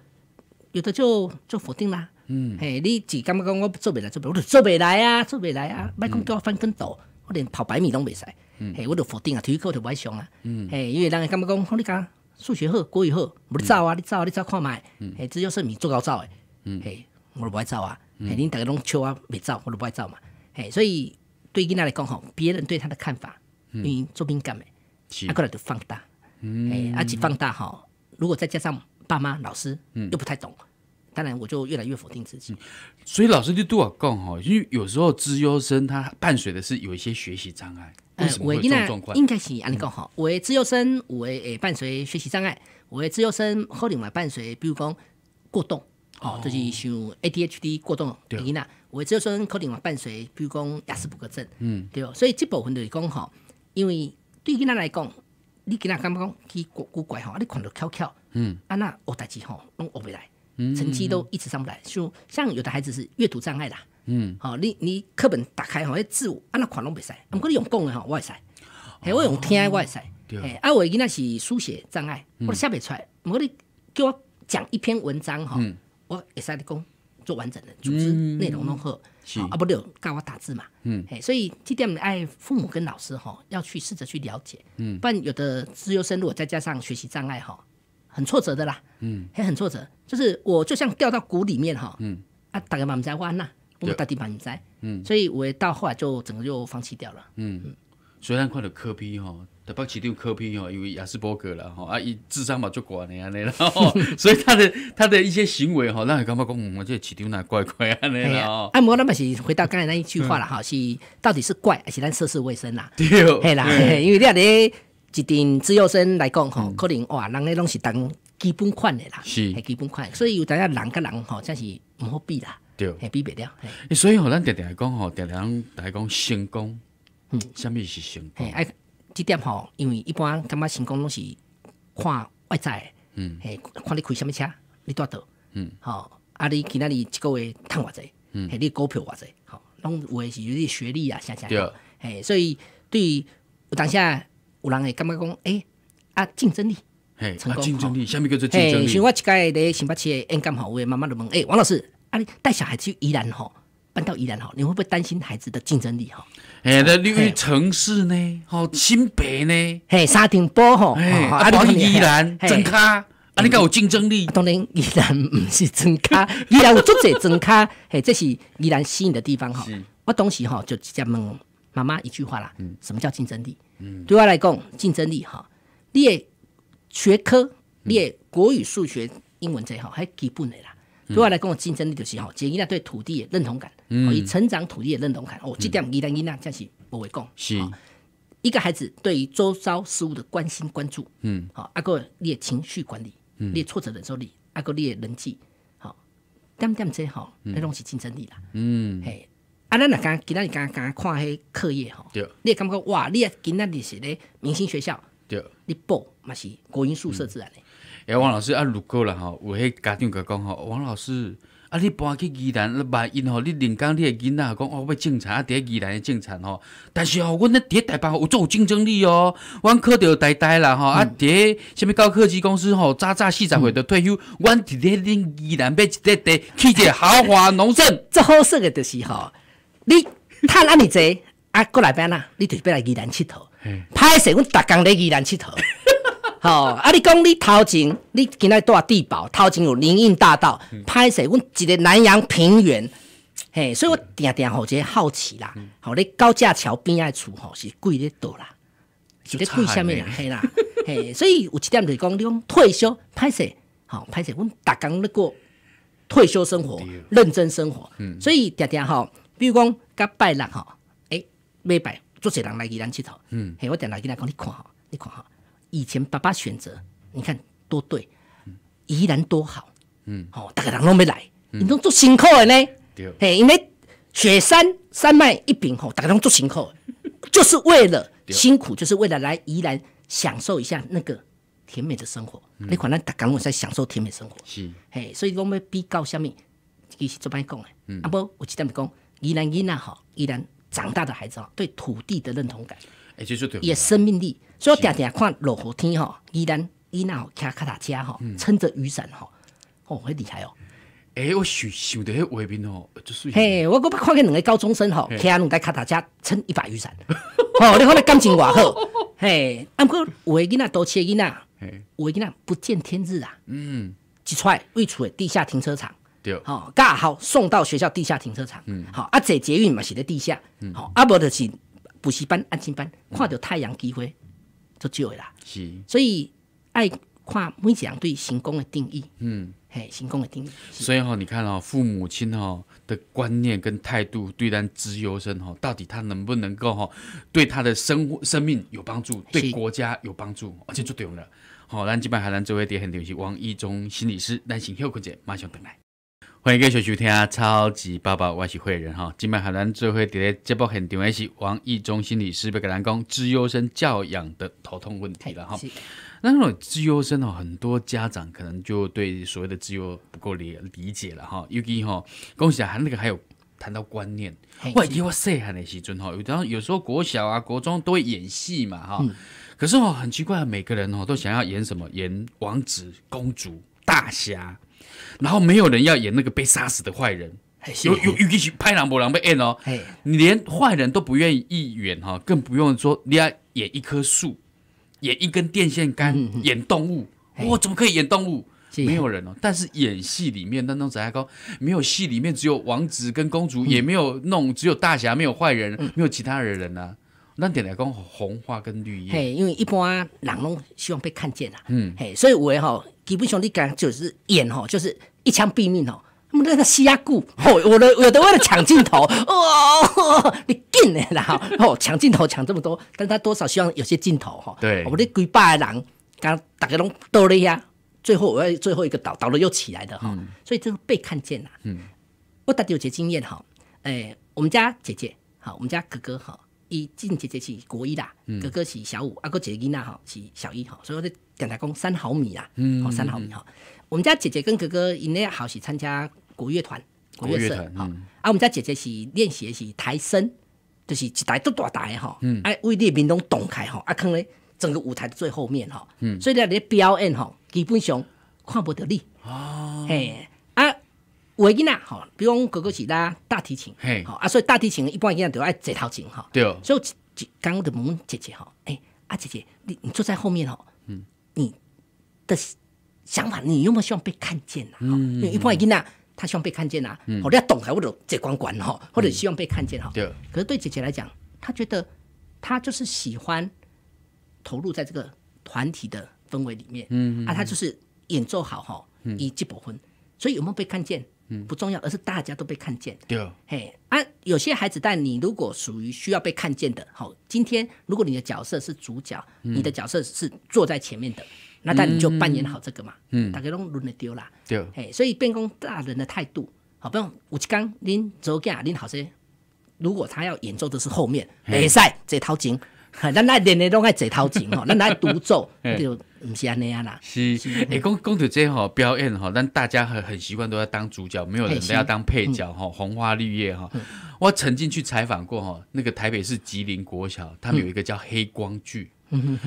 有的就就否定啦。嗯，嘿，你只感觉讲？我做不来，做不来，我就做不来啊，做不来啊！莫讲叫我翻跟斗，我连跑百米都未使。嗯，嘿，我都否定啊，体育课我都不爱上啊。嗯，嘿，因为人家感觉讲，你讲数学好，国语好，我走啊，你走，你走看嗯，嘿，只要是米做高走诶。嗯，嘿，我都不爱走啊。哎，定大个拢笑啊，未照或者不爱照嘛？哎，所以对伊仔来讲吼，别人对他的看法，嗯，做敏感的，阿过来就放大，嗯，哎，啊、放大吼，如果再加上爸妈、老师，嗯，又不太懂，当然我就越来越否定自己。所以老师就对我讲吼，因为有时候资优生他伴随的是有一些学习障碍，为什么会这状况？应该是安尼讲吼，为资优生，为诶伴随学习障碍，为资优生后面还伴随，比如讲过动。哦，就是像 A D H D 过动症囡仔，我只有说可能话伴随，比如讲雅思不格症，嗯，对哦，所以这部分就是讲吼，因为对囡仔来讲，你囡仔感觉去古古怪啊，你看到翘翘，嗯，啊那学代志吼，拢学不来，成绩都一直上不来，像像有的孩子是阅读障碍啦，嗯，好，你你课本打开吼，迄字啊那看拢不过你用讲的吼，我识，还我用听的我识，哎，啊我囡仔是书写障碍，我写不出来，过你叫我讲一篇文章哈。我写的工做完整的，组织内容弄好，啊不对，教我打字嘛，嗯，所以这点爱父母跟老师哈要去试着去了解，嗯，不然有的自优生如果再加上学习障碍哈，很挫折的啦，嗯，还很挫折，就是我就像掉到谷里面哈，嗯，啊大概蛮在弯那，我们当地蛮在，嗯，所以我到后来就整个就放弃掉了，嗯，嗯虽然看到科比哈。德不市丢科比吼，因为亚斯伯格了吼，啊，伊智商嘛足悬的安尼啦，所以他的他的一些行为吼，让人感觉讲，我这市丢那怪怪安尼啦。啊，我那么是回到刚才那一句话了哈，是到底是怪还是咱涉世未深啦？对，(laughs) 系啦，因为你阿咧一定资优生来讲吼，可能哇，人咧拢是当基本款的啦，系基本款，所以有阵阿人甲人吼，真是唔好比啦，对，比袂了。所以吼，咱直直来讲吼，点点来讲成功，嗯，虾米是成功？即点吼，因为一般感觉成功拢是看外在，嗯，诶，看你开什物车，你多倒，嗯，吼，啊，你今仔日一个月趁偌济，嗯，诶，你股票偌济，吼，拢有诶是有些学历啊，啥啥，对，诶，所以对于当下有人会感觉讲，诶，啊，竞争力，嘿，啊，竞争力，啥物叫做竞争力，像我一届咧新巴克诶，因吼，有诶慢慢就问，诶，王老师，啊，你带小孩去宜兰吼？搬到宜兰哈，你会不会担心孩子的竞争力哈？哎，那因为城市呢，哦，新北呢，嘿，沙田波哈，啊，你去宜兰，真卡，啊，你讲有竞争力？当然，宜兰 (laughs) 不是真卡，宜兰有足侪真卡，(laughs) 嘿，这是宜兰吸引的地方哈。我当时哈就直接问妈妈一句话啦，嗯，什么叫竞争力？嗯，对我来讲，竞争力哈，你的学科，你的国语、数学、英文这哈还基本的啦。如果来跟我竞争力就是吼，建立对土地的认同感，好，以成长土地的认同感，哦，这点一旦一旦暂是不会共。是，一个孩子对于周遭事物的关心关注，嗯，好，阿你列情绪管理，嗯，列挫折忍受力，阿你列人际，好，点点些好，那拢是竞争力啦，嗯，嘿，阿咱若刚，今仔日刚刚看迄课业吼，你会感觉哇，你也今仔日是咧明星学校，对，你报嘛是国营宿舍自然嘞。诶，王老师啊，如果了吼，有迄家长甲讲吼，王老师啊，你搬去宜兰，万一吼你另近你的囡仔讲哦要进啊，伫宜兰进厂吼，但是吼，阮咧伫台北有做有竞争力哦。阮考着台台啦吼，啊，伫啥物高科技公司吼，早早四十岁就退休，阮伫咧恁宜兰要一块地，去一个豪华农村，最 (laughs) 好说的就是吼，你趁安尼济啊过来边啦，你就要来宜兰佚佗。嗯。歹势，我大工咧宜兰佚佗。哦，啊！你讲你头前，你今仔住地堡，头前有林荫大道拍摄，阮一个南阳平原，嘿，所以我定定吼，即好奇啦。吼，你高架桥边的厝吼是贵咧倒啦，是咧贵下面啦，嘿啦，嘿。所以有一点就是讲，你讲退休拍摄，吼，拍摄，阮逐工咧过退休生活，认真生活。嗯，所以定定吼，比如讲，甲拜六吼，诶，礼拜，做些人来伊咱佚佗，嗯，嘿，我定来伊咱讲，你看哈，你看哈。以前爸爸选择，你看多对，宜兰多好，嗯，哦，大家拢没来，你拢做辛苦的呢，对，因为雪山山脉一屏吼，大家拢做辛苦，就是为了辛苦，就是为了来宜兰享受一下那个甜美的生活。你看，咱大家拢在享受甜美生活，是，嘿，所以讲要比较下面，其实做白讲的，啊不，我只点咪讲，宜兰囡仔哈，宜兰长大的孩子哦，对土地的认同感，就对，也生命力。做定定看落雨天吼，伊人伊那骑脚踏车吼，撑着雨伞吼，吼很厉害哦。欸，我想想到迄画面哦，嘿，我搁看见两个高中生吼，骑两台脚踏车撑一把雨伞，吼，(laughs) 你看那感情偌好。(laughs) 嘿，不过有诶囡仔倒切囡仔，有诶囡仔不见天日啊。嗯，一出来位出诶地下停车场，对，吼，刚好送到学校地下停车场。嗯，好，啊，坐捷运嘛是伫地下，嗯，啊，无就是补习班、安心班，看着太阳机会。做久了，是，所以爱看每几人对成功的定义，嗯，嘿，成功的定义。所以吼，你看哦，父母亲吼的观念跟态度，对咱自由生吼，到底他能不能够吼，对他的生生命有帮助，对国家有帮助，而且最重要了。好，咱这边海咱这位也很流是王一中心理师，咱先休克者，马上等来。欢迎继续收听《超级爸爸万事汇人》哈，今麦海南最会伫咧直播现场，一起王毅忠心理师，别个咱讲资优生教养的头痛问题了哈。那种资优生哦，很多家长可能就对所谓的资优不够理理解了哈。尤其哈，恭喜啊，还那个还有谈到观念，外地话说哈，那时阵哈，有当有时候国小啊、国中都会演戏嘛哈。嗯。可是哦，很奇怪，每个人哦都想要演什么？演王子、公主、大侠。然后没有人要演那个被杀死的坏人，有有有一起拍狼不狼被演哦。你连坏人都不愿意演哈，更不用说你要演一棵树，演一根电线杆，演动物，我怎么可以演动物？没有人哦。但是演戏里面那那种矮高，没有戏里面只有王子跟公主，也没有弄只有大侠，没有坏人，没有其他的人呢。那点来高红花跟绿叶，嘿，因为一般人拢希望被看见啦。嗯，嘿，所以我也好基本上你讲就是演吼，就是一枪毙命吼。他们那个瞎顾吼，我的我的为了抢镜头 (laughs) 哦，你进来然吼，抢镜头抢这么多，但他多少希望有些镜头哈。对，我们的鬼把人，刚大家拢倒了呀，最后我要最后一个倒倒了又起来的哈，所以就是被看见了。嗯，我到底有些经验哈，哎，我们家姐姐好，我们家哥哥好。进姐姐是国一啦，哥哥是小五，阿个姐姐仔吼是小一吼，所以我就刚才讲三毫米啦，哦三毫米哈。我们家姐姐跟哥哥因咧，好是参加国乐团，国乐团哈，啊我们家姐姐是练习是台声，就是一台都大台吼，啊，位置面拢动开吼，啊，放咧整个舞台的最后面吼，所以咧你表演吼，基本上看不得你哦嘿。维音娜吼，比如讲，哥哥是拉大提琴，嘿，啊，所以大提琴一般一样都爱坐头前，吼，对所以刚刚就萌姐姐，吼，哎，啊，姐姐，你你坐在后面，吼，嗯，你的想法，你有没有希望被看见啊？嗯因为一般维音娜她希望被看见啊，嗯，好，了解懂，还或者这管管，吼，或者希望被看见，哈，对，可是对姐姐来讲，她觉得她就是喜欢投入在这个团体的氛围里面，嗯，啊，她就是演奏好，哈，嗯，以结薄婚，所以有没有被看见？不重要，而是大家都被看见。对，嘿啊，有些孩子，但你如果属于需要被看见的，好，今天如果你的角色是主角，你的角色是坐在前面的，那但你就扮演好这个嘛。嗯，大家拢轮易丢啦。对，嘿，所以变工大人的态度，好，不用。我就刚您走假，恁好些。如果他要演奏的是后面，比赛这套琴，那那点的都爱这套琴哦，那 (laughs) 那独奏就。不是安尼啊啦，是诶，公公仔这吼表演吼，但大家很很习惯都要当主角，没有人要当配角哈。红花绿叶哈，我曾经去采访过哈，那个台北市吉林国小，他们有一个叫黑光剧，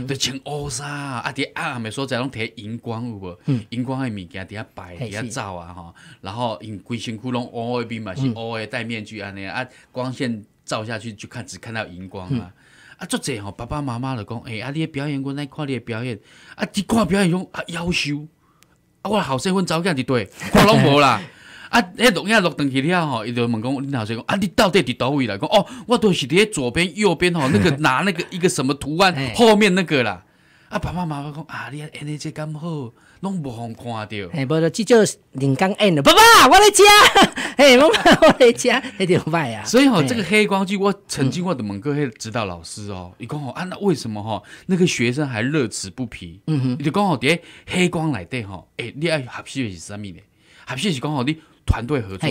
的请欧杀阿弟阿美说在拢贴荧光有无？荧光的物件底下摆底下照啊哈，然后用规身窟窿 a l 边嘛是 a l 戴面具安尼啊，光线照下去就看只看到荧光啊。啊，足侪吼！爸爸妈妈就讲，诶，啊，你表演阮爱看你表演，啊，一看表演种啊妖秀，啊，我后生查某囝伫对，看 (laughs) 拢无啦！啊，迄录影录凳去了吼，伊就问讲，恁后生讲，啊，你到底伫倒位来讲？哦，我都是伫咧左边、右边吼，那个 (laughs) 拿那个一个什么图案后面那个啦。啊，爸爸妈妈讲，啊，你啊，恁阿姐咁好。拢无互看着，嘿，无著至少人工按了，爸爸，我来吃，(laughs) 嘿，妈妈，(laughs) 我来吃，迄条歹啊。所以吼，这个黑光剧，我曾经我的过迄指导老师哦，伊讲吼，啊，那为什么吼？那个学生还乐此不疲？嗯哼，伊就讲伫滴，黑光内底吼，哎，你爱学习是啥物咧？学习是讲吼你。团队合作，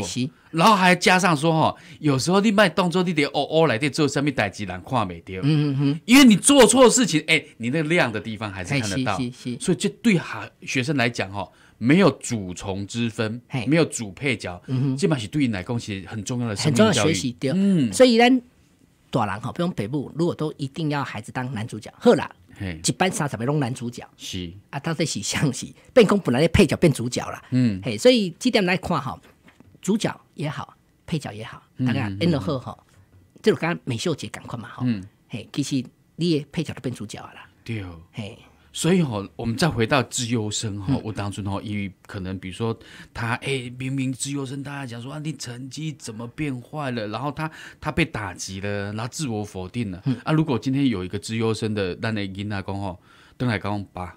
然后还加上说哈，有时候你卖动作，你得哦哦来电之后，上面代志难看没丢，嗯嗯嗯，因为你做错事情，哎，你那个亮的地方还是看得到。所以这对哈学生来讲哈，没有主从之分，没有主配角，这蛮是对演来讲其实很重要的。很重要学习的。嗯，所以咱大郎哈，不用北部，如果都一定要孩子当男主角，好了。一般三十个钟男主角是啊，他在是像是变公本来的配角变主角啦。嗯，嘿，所以这点来看哈，主角也好，配角也好，大家演得好吼，就如刚美秀姐讲过嘛嗯，嘿，其实你的配角都变主角啦，对哦，嘿。所以哦，我们再回到自优生吼，我当初哦，因为可能比如说他哎，明明自优生，大家讲说啊，你成绩怎么变坏了，然后他他被打击了，然后自我否定了。啊，如果今天有一个自优生的，那那囡啊讲吼，邓海刚爸，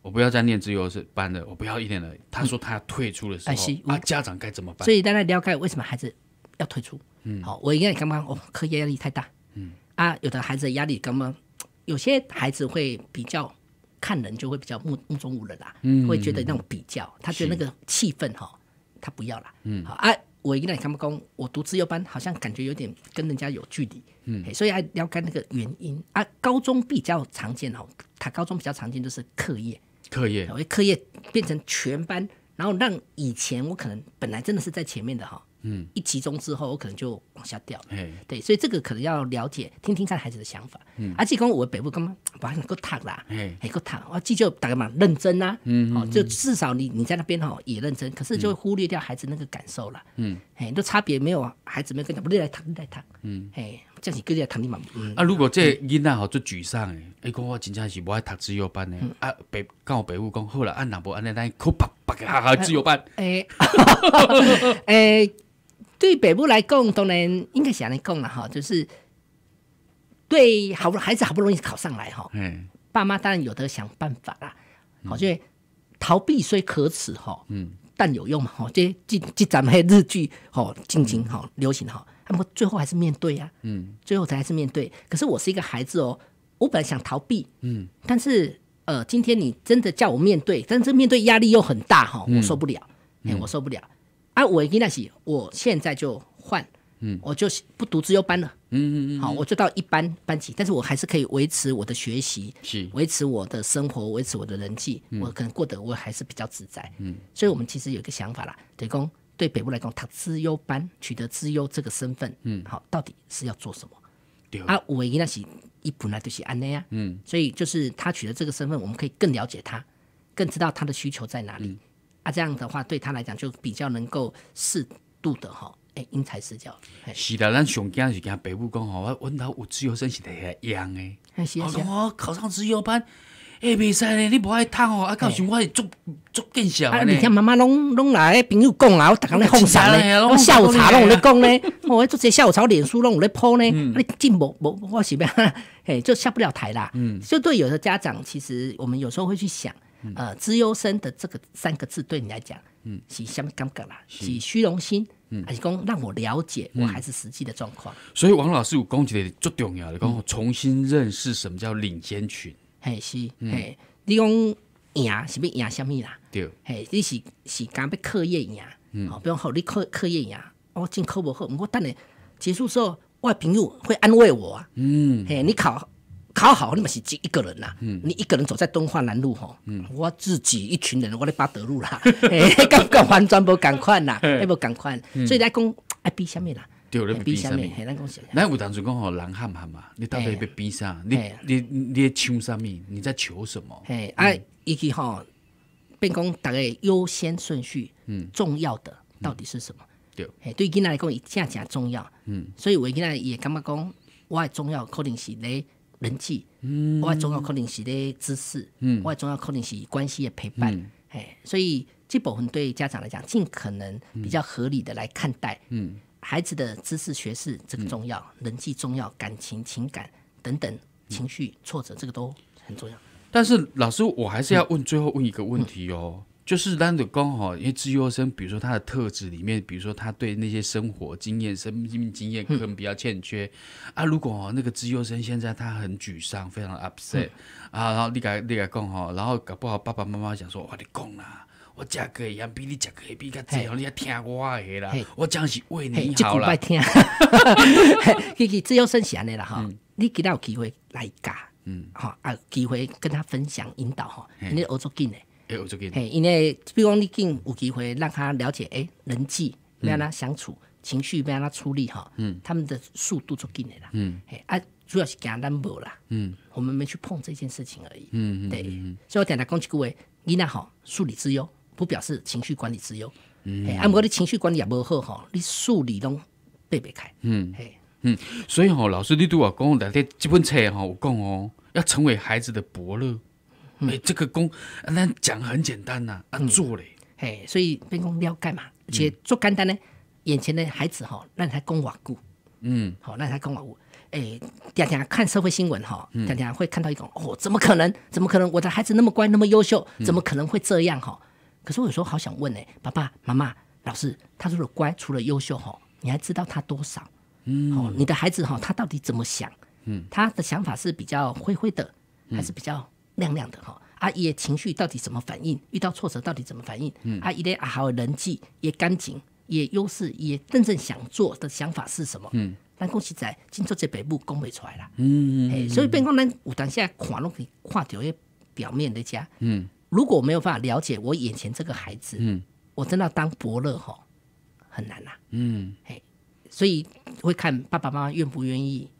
我不要再念自优生班了，我不要一年了。他说他要退出的时候，啊，家长该怎么办？所以大家了解为什么孩子要退出？嗯，好，我应该刚刚哦，课业压力太大。嗯，啊，有的孩子压力刚刚，有些孩子会比较。看人就会比较目目中无人啦，嗯，会觉得那种比较，他觉得那个气氛哈，他不要啦，嗯，好，我一个人看不公，我读自由班，好像感觉有点跟人家有距离，嗯，所以要聊开那个原因啊，高中比较常见哦，他高中比较常见就是课业，课业，因为课业变成全班，然后让以前我可能本来真的是在前面的哈。嗯，一集中之后，我可能就往下掉。嗯、对，所以这个可能要了解，听听看孩子的想法。嗯，阿济公，我北部根本不还能够躺啦。哎，能够躺，我记就大概蛮认真啦。嗯，哦，就至少你你在那边吼也认真，可是就会忽略掉孩子那个感受了。嗯，哎，都差别没有，孩子没有跟他不进来躺，进来躺。嗯，哎，这样子各自谈的蛮。啊，如果这囡仔吼就沮丧的，哎，我真正是无爱读自由班的。啊，北，刚好北雾公好了，按两波按那单，哭啪啪个哈哈自由班。哎，(laughs) 哎。对北部来共当然应该想来共了哈，就是对好不容易孩子好不容易考上来哈，嗯，爸妈当然有的想办法啦，好、觉得逃避虽可耻哈，嗯，但有用嘛哈，这这这咱们日剧哈进行哈流行哈，那么最后还是面对呀，嗯，最后才还是面对。可是我是一个孩子哦，我本来想逃避，嗯，但是呃今天你真的叫我面对，但是面对压力又很大哈，我受不了，哎我受不了。啊，我一那起，我现在就换，嗯，我就不读资优班了，嗯嗯嗯，好，我就到一般班级，但是我还是可以维持我的学习，是，维持我的生活，维持我的人际，我可能过得我还是比较自在，嗯，所以我们其实有一个想法啦，提供对北部来讲，他资优班取得资优这个身份，嗯，好，到底是要做什么？啊，我一那起一本来就是安内啊，嗯，所以就是他取得这个身份，我们可以更了解他，更知道他的需求在哪里。啊，这样的话对他来讲就比较能够适度的哈，哎，因材施教。是的，咱上惊是惊北母讲吼，我问他有自由生是得遐样诶，我讲我考上自由班，诶，未使咧，你无爱读哦，啊，到时我会逐逐变小嘞。你且妈妈拢拢来，朋友讲啦，我逐天咧哄晒咧，我下午茶拢有咧讲咧，我 (laughs) 做些下午茶脸书拢有咧铺咧，你进无无我是咩？(laughs) 嘿，就下不了台啦。嗯。就对，有的家长其实我们有时候会去想。呃，资优生的这个三个字对你来讲，嗯，是什么感觉啦，是虚荣心，嗯，还是讲让我了解我还是实际的状况。所以王老师，有讲起来最重要的，讲重新认识什么叫领先群。嘿，是，嘿，你讲赢是不赢？什么啦？对，嘿，你是是干要课业赢？嗯，哦、比如好，你课课业赢，我真考不好，我等你结束之后，我朋友会安慰我。嗯，嘿，你考。考好，你嘛是只一个人呐！你一个人走在东化南路吼，我自己一群人，我咧巴德路啦，赶快还专博，赶快呐，要不赶快。所以来讲，爱比啥物啦？对，你比啥物？嘿，咱讲实话，咱有当时讲吼，人喊喊嘛，你到底要比啥？你你你抢啥物？你在求什么？嘿，啊，以及吼，变讲大概优先顺序，嗯，重要的到底是什么？对，嘿，对囡仔来讲，一正正重要，嗯，所以我囡仔也感觉讲，我重要可能是咧。人际，我重要可能是嘞知识，我重要可能是关系的陪伴，哎，所以这部分对家长来讲，尽可能比较合理的来看待，孩子的知识学识这个重要，人际重要，感情、情感等等情绪挫折这个都很重要。但是老师，我还是要问最后问一个问题哦。就是咱就刚好，因为自由生，比如说他的特质里面，比如说他对那些生活经验、生命经验可能比较欠缺啊。如果哦，那个自由生现在他很沮丧，非常 upset 啊，然后你给、你给讲哈，然后搞不好爸爸妈妈想说：“我你讲啦，我嫁个也比你嫁个也比较济哦，你啊听我的啦，我真是为你好啦。”哈哈哈哈哈。这是自由生是安尼啦哈，你给他有机会来教，嗯，哈啊，机会跟他分享引导哈，你合作紧的。嘿，因为，比如讲你跟有机会让他了解，哎，人际，让他相处，情绪，让他处理哈，嗯，他们的速度就紧来啦。嗯，哎，主要是讲 n 无啦，嗯，我们没去碰这件事情而已，嗯嗯，对，所以我简单讲一句话，你那哈，数理之优，不表示情绪管理之优，嗯，哎，如过你情绪管理也无好哈，你数理拢背不开，嗯嘿，嗯，所以哈，老师你都啊讲，咱这这本书哈，有讲哦，要成为孩子的伯乐。没这个功，那讲很简单呐，啊做嘞。嘿，所以变你要干嘛？而且做干单呢，眼前的孩子哈，让他功瓦固。嗯，好，让他功瓦固。哎，天天看社会新闻哈，天天会看到一种哦，怎么可能？怎么可能？我的孩子那么乖，那么优秀，怎么可能会这样哈？可是我有时候好想问哎，爸爸妈妈、老师，他除了乖，除了优秀哈，你还知道他多少？嗯，哦，你的孩子哈，他到底怎么想？嗯，他的想法是比较灰灰的，还是比较？亮亮的哈，啊，也情绪到底怎么反应？遇到挫折到底怎么反应？阿啊，一类啊，好人际也干净，也优势，也真正想做的想法是什么？嗯，但恭喜仔，今朝这北部公费出来了。嗯，哎，所以变讲，咱有当下看以跨看到一表面的家。嗯，如果没有办法了解我眼前这个孩子，嗯，我真的当伯乐哈，很难呐。嗯，哎，所以会看爸爸妈妈愿不愿意。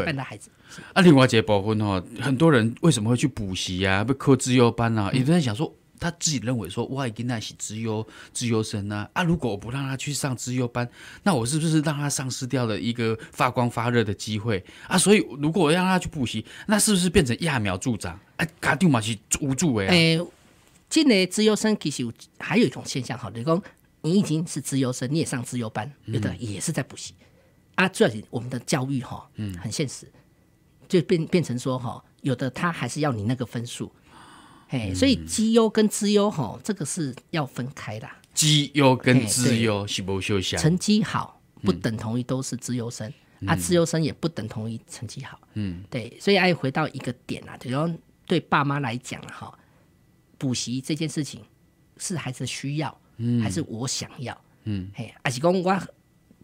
一般的孩子啊，另外结部婚哦，很多人为什么会去补习啊？被扣自由班啊，有的人想说，他自己认为说，哇，经那是自由自由生呢啊，如果我不让他去上自由班，那我是不是让他丧失掉了一个发光发热的机会啊？所以，如果我让他去补习，那是不是变成揠苗助长？哎，肯丢嘛是无助哎、诶，进来自由生其实有还有一种现象哈，就是讲你已经是自由生，你也上自由班，有的也是在补习。啊，主要是我们的教育哈，嗯，很现实，就变变成说哈，有的他还是要你那个分数，哎，所以绩优跟资优哈，这个是要分开的。绩优跟资优是不休想，成绩好不等同于都是资优生，啊，资优生也不等同于成绩好，嗯，对，所以爱回到一个点啊，就要对爸妈来讲哈，补习这件事情是孩子需要，还是我想要，嗯，嘿，啊，是讲我。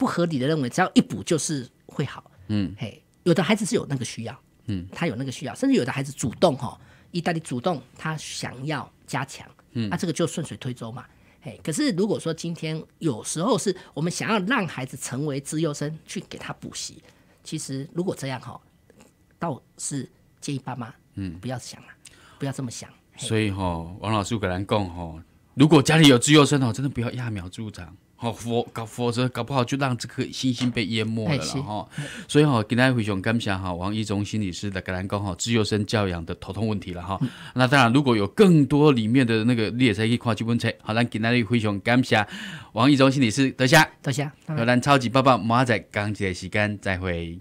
不合理的认为，只要一补就是会好。嗯，嘿，有的孩子是有那个需要，嗯，他有那个需要，甚至有的孩子主动哈，意大利主动他想要加强，嗯，那这个就顺水推舟嘛，嘿，可是如果说今天有时候是我们想要让孩子成为自优生去给他补习，其实如果这样哈，倒是建议爸妈，嗯，不要想了，不要这么想。所以哈，王老师跟咱讲哈，如果家里有自优生哦，真的不要揠苗助长。哦，否搞否则搞不好就让这颗星星被淹没了哈。所以哈，今天非常感谢哈王一中心理师的跟咱讲哈自由生教养的头痛问题了哈。那当然，如果有更多里面的那个列车可以跨去问车，好，咱今天非常感谢王一中心理师，多谢多谢，好，咱超级爸爸马仔刚起来时间再会。